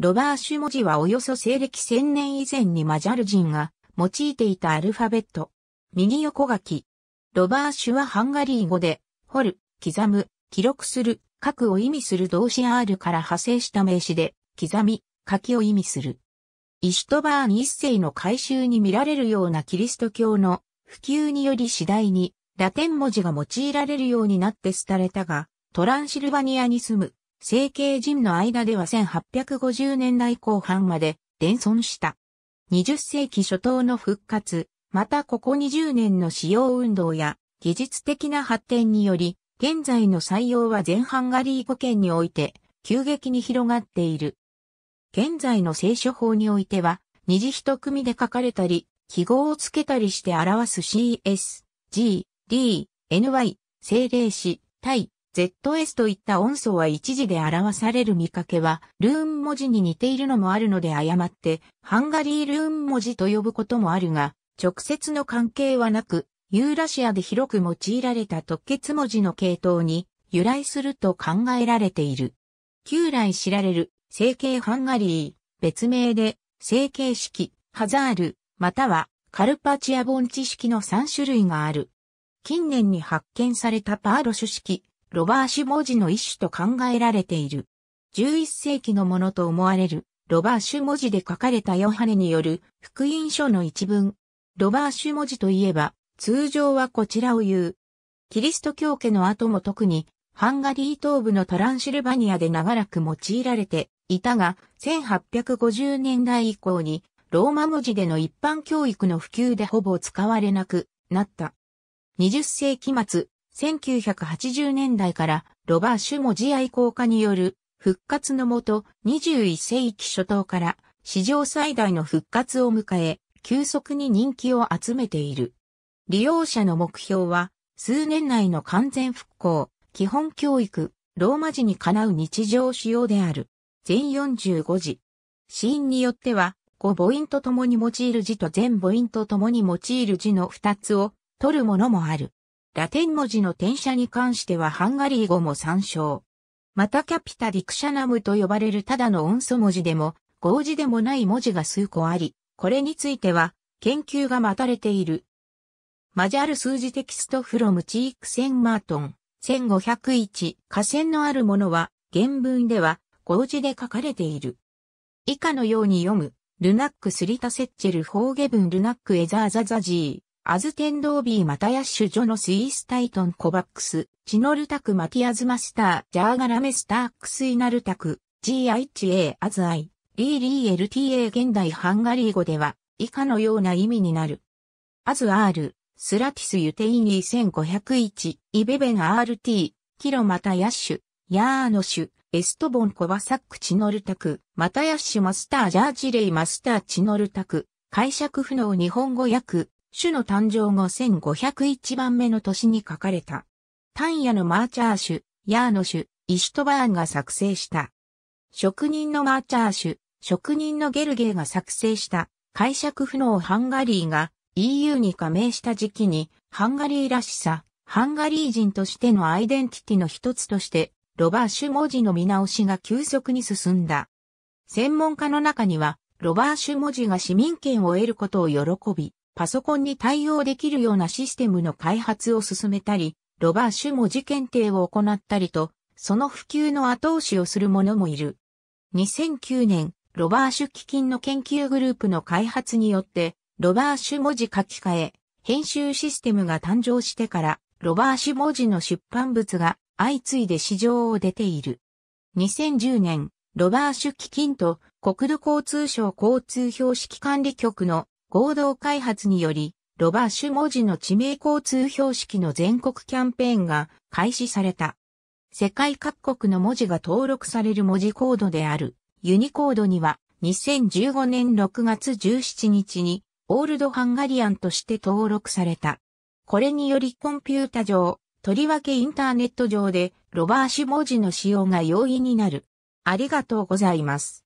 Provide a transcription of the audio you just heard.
ロバーシュ文字はおよそ西暦1000年以前にマジャル人が用いていたアルファベット。右横書き。ロバーシュはハンガリー語で、掘る、刻む、記録する、書くを意味する動詞 R から派生した名詞で、刻み、書きを意味する。イシュトバーン一世の改修に見られるようなキリスト教の普及により次第にラテン文字が用いられるようになって廃れたが、トランシルバニアに住む成形人の間では1850年代後半まで伝存した。20世紀初頭の復活、またここ20年の使用運動や技術的な発展により、現在の採用は全ハンガリー語圏において急激に広がっている。現在の聖書法においては、二次一組で書かれたり、記号をつけたりして表す CS、G、D、NY、精霊詞、対、ZS といった音素は一時で表される見かけは、ルーン文字に似ているのもあるので誤って、ハンガリールーン文字と呼ぶこともあるが、直接の関係はなく、ユーラシアで広く用いられた特結文字の系統に由来すると考えられている。旧来知られる、成形ハンガリー、別名で、成形式、ハザール、またはカルパチアボンチ式の3種類がある。近年に発見されたパーロ種式、ロバーシュ文字の一種と考えられている。11世紀のものと思われる、ロバーシュ文字で書かれたヨハネによる福音書の一文。ロバーシュ文字といえば、通常はこちらを言う。キリスト教家の後も特に、ハンガリー東部のトランシルバニアで長らく用いられていたが、1850年代以降に、ローマ文字での一般教育の普及でほぼ使われなくなった。20世紀末、1980年代からロバーシュ文字愛好家による復活のもと21世紀初頭から史上最大の復活を迎え、急速に人気を集めている。利用者の目標は、数年内の完全復興、基本教育、ローマ字にかなう日常仕様である。全45字。死因によっては、5母音と共に用いる字と全母音と共に用いる字の2つを取るものもある。ラテン文字の転写に関してはハンガリー語も参照。またキャピタディクシャナムと呼ばれるただの音素文字でも、合字でもない文字が数個あり、これについては研究が待たれている。マジャル数字テキストフロムチークセンマートン、1501、下線のあるものは、原文では、合字で書かれている。以下のように読む、ルナックスリタセッチェルフォーゲブンルナックエザーザザジー。アズテンドービー・マタヤッシュ・ジョノス・イースタイトン・コバックス、チノルタク・マティアズ・マスター、ジャーガラメスター・クスイナルタク、GHA・ アズアイ、リーリー LTA 現代ハンガリー語では、以下のような意味になる。アズ・アール、スラティス・ユテイニー1501、イベベン・ RT、キロ・マタヤッシュ、ヤーノシュ、エストボン・コバサック・チノルタク、マタヤッシュ・マスター・ジャージレイ・マスター・チノルタク、解釈不能日本語訳、種の誕生後1501番目の年に書かれた。タンヤのマーチャー種、ヤーノ種、イシュトバーンが作成した。職人のマーチャー種、職人のゲルゲーが作成した解釈不能ハンガリーが EU に加盟した時期にハンガリーらしさ、ハンガリー人としてのアイデンティティの一つとしてロバーシュ文字の見直しが急速に進んだ。専門家の中にはロバーシュ文字が市民権を得ることを喜び、パソコンに対応できるようなシステムの開発を進めたり、ロバーシュ文字検定を行ったりと、その普及の後押しをする者もいる。2009年、ロバーシュ基金の研究グループの開発によって、ロバーシュ文字書き換え、編集システムが誕生してから、ロバーシュ文字の出版物が相次いで市場を出ている。2010年、ロバーシュ基金と国土交通省交通標識管理局の合同開発により、ロバーシュ文字の地名交通標識の全国キャンペーンが開始された。世界各国の文字が登録される文字コードであるユニコードには2015年6月17日にオールドハンガリアンとして登録された。これによりコンピュータ上、とりわけインターネット上でロバーシュ文字の使用が容易になる。ありがとうございます。